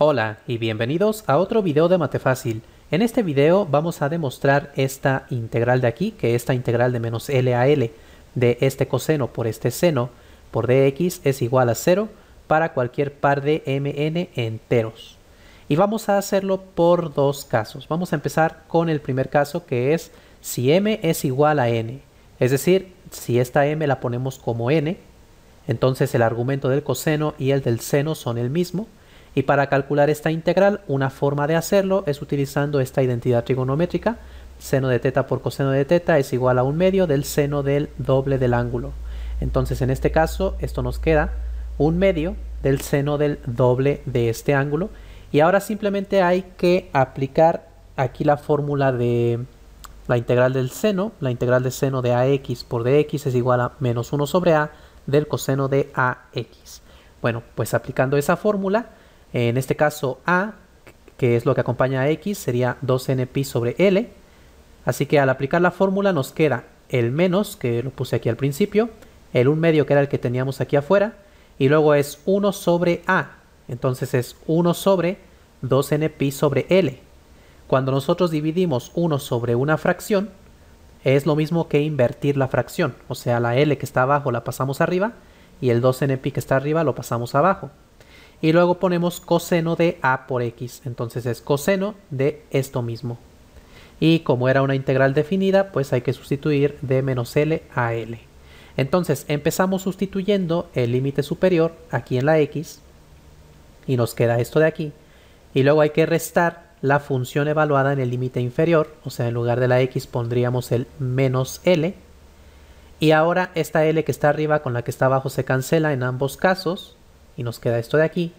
Hola y bienvenidos a otro video de Matefácil. En este video vamos a demostrar esta integral de aquí, que esta integral de menos L a L de este coseno por este seno por dx es igual a 0 para cualquier par de mn enteros. Y vamos a hacerlo por dos casos. Vamos a empezar con el primer caso que es si m es igual a n. Es decir, si esta m la ponemos como n, entonces el argumento del coseno y el del seno son el mismo y para calcular esta integral, una forma de hacerlo es utilizando esta identidad trigonométrica. Seno de teta por coseno de teta es igual a un medio del seno del doble del ángulo. Entonces en este caso esto nos queda un medio del seno del doble de este ángulo. Y ahora simplemente hay que aplicar aquí la fórmula de la integral del seno. La integral de seno de ax por dx es igual a menos 1 sobre a del coseno de ax. Bueno, pues aplicando esa fórmula en este caso A, que es lo que acompaña a X, sería 2 npi sobre L. Así que al aplicar la fórmula nos queda el menos, que lo puse aquí al principio, el 1 medio que era el que teníamos aquí afuera, y luego es 1 sobre A. Entonces es 1 sobre 2n sobre L. Cuando nosotros dividimos 1 sobre una fracción, es lo mismo que invertir la fracción. O sea, la L que está abajo la pasamos arriba y el 2npi que está arriba lo pasamos abajo y luego ponemos coseno de a por x, entonces es coseno de esto mismo. Y como era una integral definida, pues hay que sustituir de menos l a l. Entonces empezamos sustituyendo el límite superior aquí en la x y nos queda esto de aquí. Y luego hay que restar la función evaluada en el límite inferior, o sea en lugar de la x pondríamos el menos l. Y ahora esta l que está arriba con la que está abajo se cancela en ambos casos y nos queda esto de aquí.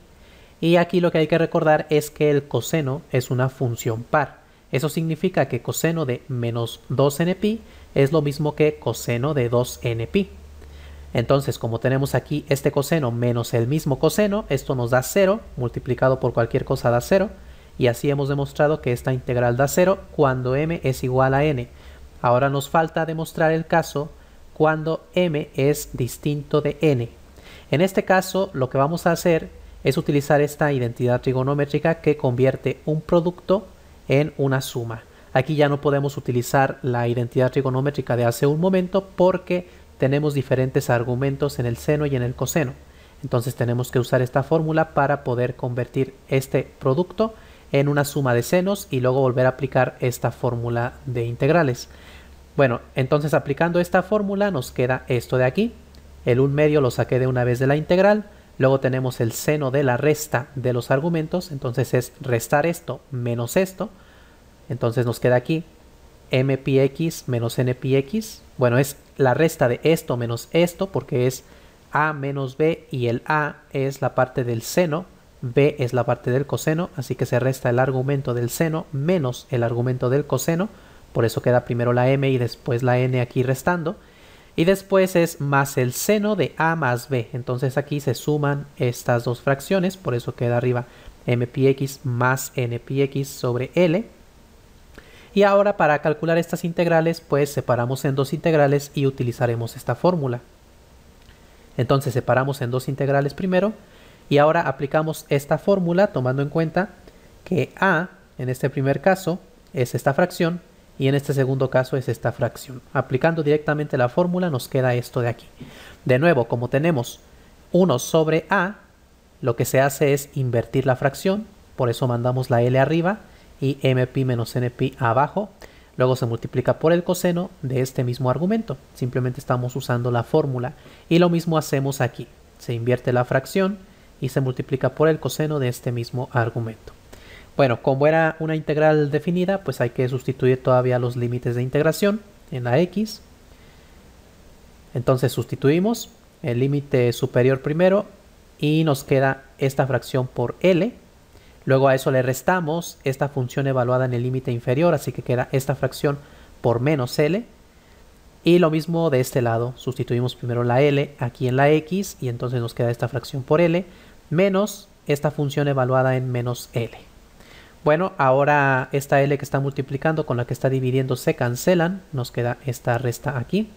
Y aquí lo que hay que recordar es que el coseno es una función par. Eso significa que coseno de menos 2npi es lo mismo que coseno de 2npi. Entonces, como tenemos aquí este coseno menos el mismo coseno, esto nos da 0, multiplicado por cualquier cosa da 0, y así hemos demostrado que esta integral da 0 cuando m es igual a n. Ahora nos falta demostrar el caso cuando m es distinto de n. En este caso, lo que vamos a hacer es utilizar esta identidad trigonométrica que convierte un producto en una suma. Aquí ya no podemos utilizar la identidad trigonométrica de hace un momento porque tenemos diferentes argumentos en el seno y en el coseno. Entonces tenemos que usar esta fórmula para poder convertir este producto en una suma de senos y luego volver a aplicar esta fórmula de integrales. Bueno, entonces aplicando esta fórmula nos queda esto de aquí. El 1 medio lo saqué de una vez de la integral. Luego tenemos el seno de la resta de los argumentos. Entonces es restar esto menos esto. Entonces nos queda aquí x menos npx. Bueno, es la resta de esto menos esto porque es a menos b y el a es la parte del seno. b es la parte del coseno. Así que se resta el argumento del seno menos el argumento del coseno. Por eso queda primero la m y después la n aquí restando y después es más el seno de a más b. Entonces aquí se suman estas dos fracciones, por eso queda arriba mpx más npx sobre l. Y ahora para calcular estas integrales, pues separamos en dos integrales y utilizaremos esta fórmula. Entonces separamos en dos integrales primero y ahora aplicamos esta fórmula tomando en cuenta que a, en este primer caso, es esta fracción y en este segundo caso es esta fracción. Aplicando directamente la fórmula nos queda esto de aquí. De nuevo, como tenemos 1 sobre a, lo que se hace es invertir la fracción, por eso mandamos la L arriba y mpi menos npi abajo, luego se multiplica por el coseno de este mismo argumento, simplemente estamos usando la fórmula y lo mismo hacemos aquí, se invierte la fracción y se multiplica por el coseno de este mismo argumento. Bueno, como era una integral definida, pues hay que sustituir todavía los límites de integración en la x. Entonces sustituimos el límite superior primero y nos queda esta fracción por L. Luego a eso le restamos esta función evaluada en el límite inferior, así que queda esta fracción por menos L. Y lo mismo de este lado, sustituimos primero la L aquí en la X y entonces nos queda esta fracción por L menos esta función evaluada en menos L. Bueno, ahora esta L que está multiplicando con la que está dividiendo se cancelan. Nos queda esta resta aquí.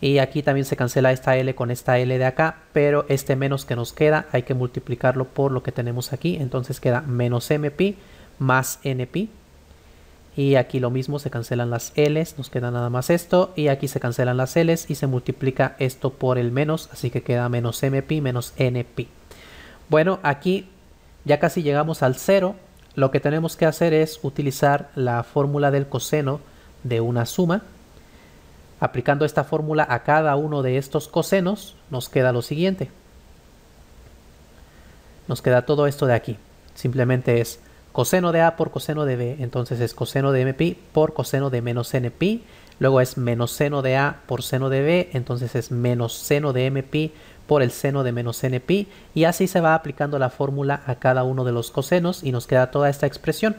Y aquí también se cancela esta L con esta L de acá, pero este menos que nos queda hay que multiplicarlo por lo que tenemos aquí. Entonces queda menos mpi más NP Y aquí lo mismo, se cancelan las L's, nos queda nada más esto. Y aquí se cancelan las L's y se multiplica esto por el menos, así que queda menos mpi menos NP Bueno, aquí ya casi llegamos al cero lo que tenemos que hacer es utilizar la fórmula del coseno de una suma. Aplicando esta fórmula a cada uno de estos cosenos, nos queda lo siguiente. Nos queda todo esto de aquí. Simplemente es coseno de A por coseno de B, entonces es coseno de MPi por coseno de menos NPi, luego es menos seno de A por seno de B, entonces es menos seno de MPi por el seno de menos n pi y así se va aplicando la fórmula a cada uno de los cosenos y nos queda toda esta expresión.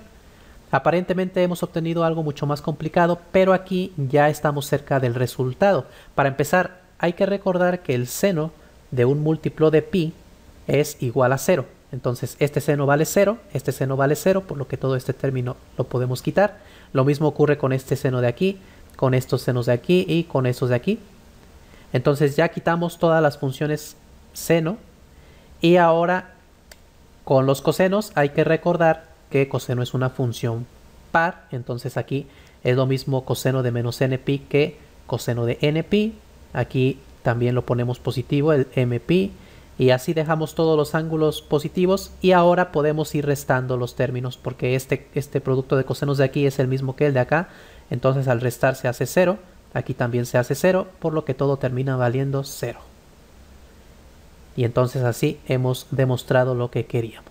Aparentemente hemos obtenido algo mucho más complicado, pero aquí ya estamos cerca del resultado. Para empezar, hay que recordar que el seno de un múltiplo de pi es igual a 0. Entonces este seno vale 0, este seno vale 0, por lo que todo este término lo podemos quitar. Lo mismo ocurre con este seno de aquí, con estos senos de aquí y con estos de aquí. Entonces ya quitamos todas las funciones seno y ahora con los cosenos hay que recordar que coseno es una función par, entonces aquí es lo mismo coseno de menos npi que coseno de npi, aquí también lo ponemos positivo, el mpi, y así dejamos todos los ángulos positivos y ahora podemos ir restando los términos porque este, este producto de cosenos de aquí es el mismo que el de acá, entonces al restar se hace 0, Aquí también se hace 0, por lo que todo termina valiendo 0. Y entonces así hemos demostrado lo que queríamos.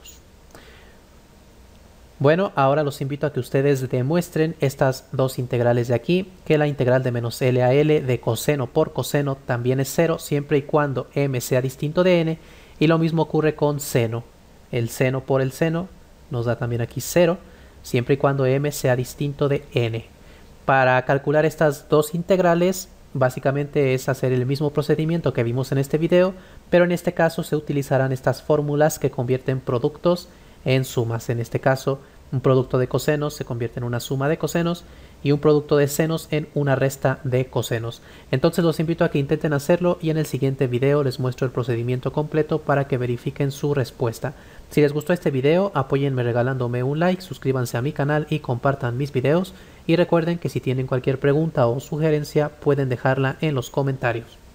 Bueno, ahora los invito a que ustedes demuestren estas dos integrales de aquí, que la integral de menos L a L de coseno por coseno también es 0, siempre y cuando m sea distinto de n, y lo mismo ocurre con seno. El seno por el seno nos da también aquí 0, siempre y cuando m sea distinto de n. Para calcular estas dos integrales, básicamente es hacer el mismo procedimiento que vimos en este video, pero en este caso se utilizarán estas fórmulas que convierten productos en sumas. En este caso, un producto de cosenos se convierte en una suma de cosenos y un producto de senos en una resta de cosenos. Entonces los invito a que intenten hacerlo y en el siguiente video les muestro el procedimiento completo para que verifiquen su respuesta. Si les gustó este video, apóyenme regalándome un like, suscríbanse a mi canal y compartan mis videos. Y recuerden que si tienen cualquier pregunta o sugerencia pueden dejarla en los comentarios.